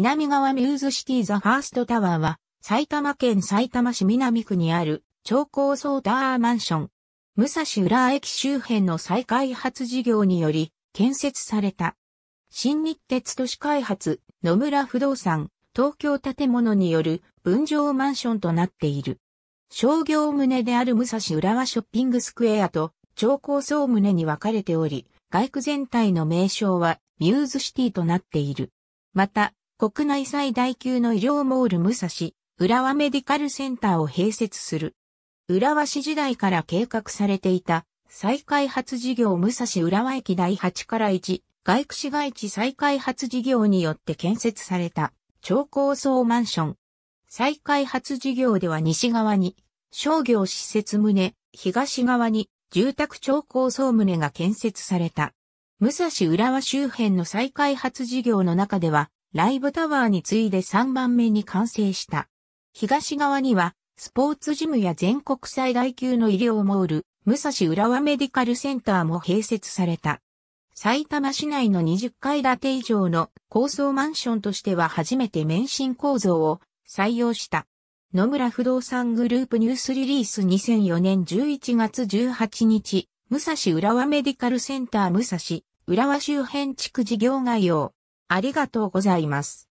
南側ミューズシティザファーストタワーは、埼玉県埼玉市南区にある、超高層タワーマンション。武蔵浦和駅周辺の再開発事業により、建設された。新日鉄都市開発、野村不動産、東京建物による分譲マンションとなっている。商業棟である武蔵浦和ショッピングスクエアと超高層棟に分かれており、外区全体の名称はミューズシティとなっている。また、国内最大級の医療モール武蔵、浦和メディカルセンターを併設する。浦和市時代から計画されていた再開発事業武蔵浦和駅第8から1、外区市街地再開発事業によって建設された超高層マンション。再開発事業では西側に商業施設棟、東側に住宅超高層棟が建設された。武蔵浦和周辺の再開発事業の中ではライブタワーに次いで3番目に完成した。東側には、スポーツジムや全国最大級の医療モール、武蔵浦和メディカルセンターも併設された。埼玉市内の20階建て以上の高層マンションとしては初めて免震構造を採用した。野村不動産グループニュースリリース2004年11月18日、武蔵浦和メディカルセンター武蔵浦和周辺地区事業概要、ありがとうございます。